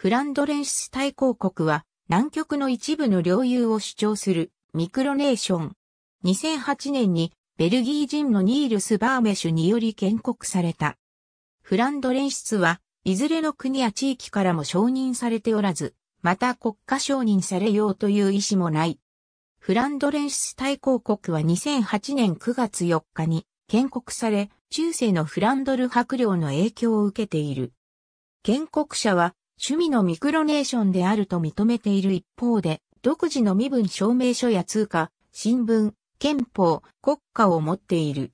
フランドレンシス大公国は南極の一部の領有を主張するミクロネーション。2008年にベルギー人のニールス・バーメシュにより建国された。フランドレンシスはいずれの国や地域からも承認されておらず、また国家承認されようという意思もない。フランドレンシス大公国は2008年9月4日に建国され、中世のフランドル伯領の影響を受けている。建国者は趣味のミクロネーションであると認めている一方で、独自の身分証明書や通貨、新聞、憲法、国家を持っている。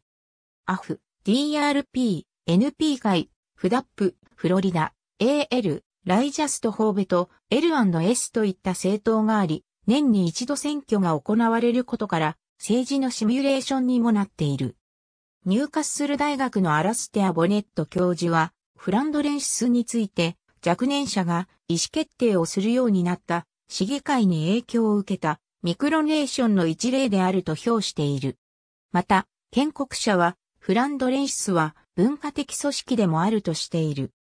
アフ、DRP、NP 会、フダップ、フロリダ、AL、ライジャスト・ホーベと L&S といった政党があり、年に一度選挙が行われることから、政治のシミュレーションにもなっている。入滑する大学のアラステア・ボネット教授は、フランドレンシスについて、若年者が意思決定をするようになった市議会に影響を受けたミクロネーションの一例であると評している。また、建国者はフランドレンシスは文化的組織でもあるとしている。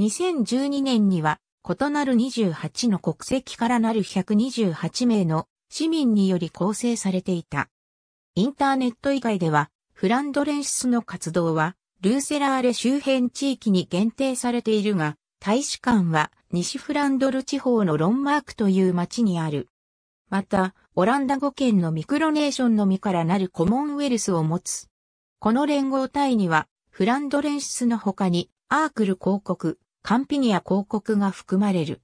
2012年には異なる28の国籍からなる128名の市民により構成されていた。インターネット以外ではフランドレンシスの活動はルーセラーレ周辺地域に限定されているが、大使館は西フランドル地方のロンマークという町にある。また、オランダ語圏のミクロネーションのみからなるコモンウェルスを持つ。この連合体には、フランド連出の他に、アークル広告、カンピニア広告が含まれる。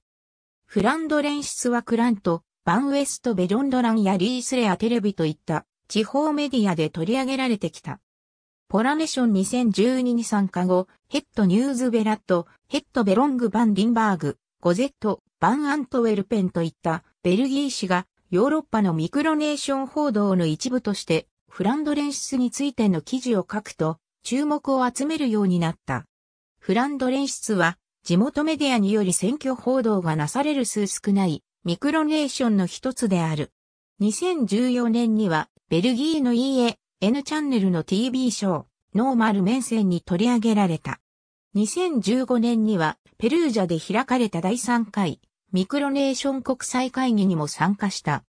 フランド連出はクラント、バンウエストベロンドランやリースレアテレビといった地方メディアで取り上げられてきた。ポラネション2012に参加後、ヘッドニューズベラット、ヘッドベロングバンリンバーグ、ゴゼット、バンアントウェルペンといったベルギー氏がヨーロッパのミクロネーション報道の一部としてフランド連出についての記事を書くと注目を集めるようになった。フランド連出は地元メディアにより選挙報道がなされる数少ないミクロネーションの一つである。2014年にはベルギーの EA N チャンネルの TV ショー、ノーマル面線に取り上げられた。2015年には、ペルージャで開かれた第3回、ミクロネーション国際会議にも参加した。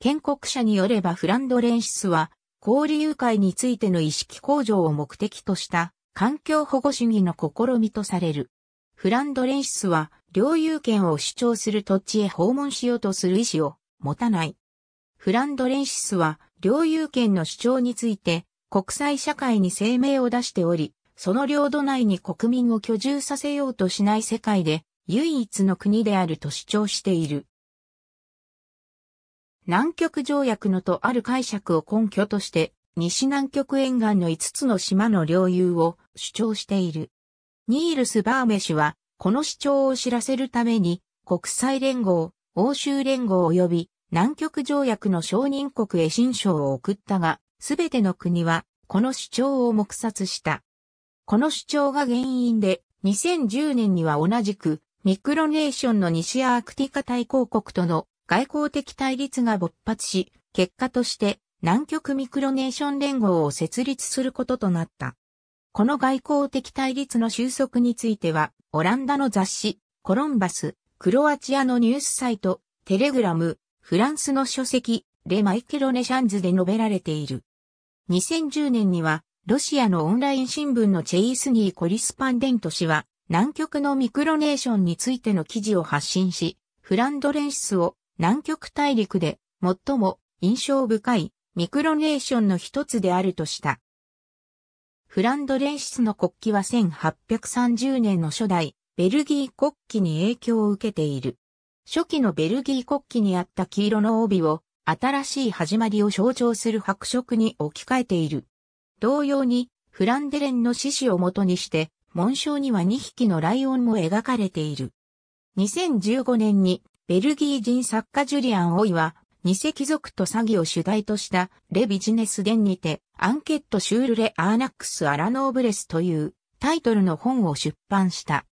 建国者によればフランドレンシスは、交流会についての意識向上を目的とした、環境保護主義の試みとされる。フランドレンシスは、領有権を主張する土地へ訪問しようとする意思を持たない。フランドレンシスは、領有権の主張について国際社会に声明を出しており、その領土内に国民を居住させようとしない世界で唯一の国であると主張している。南極条約のとある解釈を根拠として、西南極沿岸の5つの島の領有を主張している。ニールス・バーメ氏は、この主張を知らせるために、国際連合、欧州連合及び南極条約の承認国へ新章を送ったが、すべての国は、この主張を黙殺した。この主張が原因で、2010年には同じく、ミクロネーションの西アークティカ大公国との外交的対立が勃発し、結果として南極ミクロネーション連合を設立することとなった。この外交的対立の収束については、オランダの雑誌、コロンバス、クロアチアのニュースサイト、テレグラム、フランスの書籍、レ・マイケロネシャンズで述べられている。2010年には、ロシアのオンライン新聞のチェイスニー・コリスパンデント氏は、南極のミクロネーションについての記事を発信し、フランドレンシスを南極大陸で最も印象深いミクロネーションの一つであるとした。フランドレンシスの国旗は1830年の初代ベルギー国旗に影響を受けている。初期のベルギー国旗にあった黄色の帯を、新しい始まりを象徴する白色に置き換えている。同様に、フランデレンの獅子をもとにして、紋章には2匹のライオンも描かれている。2015年に、ベルギー人作家ジュリアン・オイは、偽貴族と詐欺を主題としたレビジネス伝にてアンケットシュールレ・アーナックス・アラノーブレスというタイトルの本を出版した。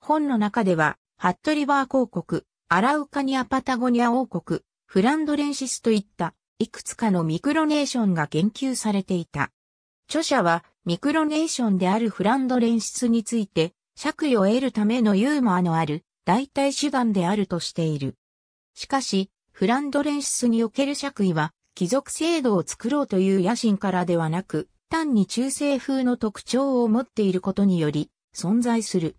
本の中では、ハットリバー広告、アラウカニア・パタゴニア王国、フランドレンシスといった、いくつかのミクロネーションが言及されていた。著者は、ミクロネーションであるフランドレンシスについて、借位を得るためのユーモアのある代替手段であるとしている。しかし、フランドレンシスにおける借位は、貴族制度を作ろうという野心からではなく、単に中世風の特徴を持っていることにより、存在する。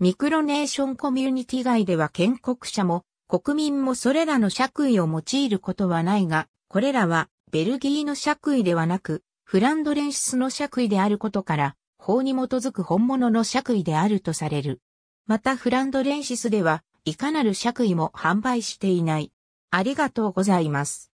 ミクロネーションコミュニティ外では建国者も国民もそれらの爵位を用いることはないが、これらはベルギーの爵位ではなく、フランドレンシスの爵位であることから、法に基づく本物の爵位であるとされる。またフランドレンシスでは、いかなる爵位も販売していない。ありがとうございます。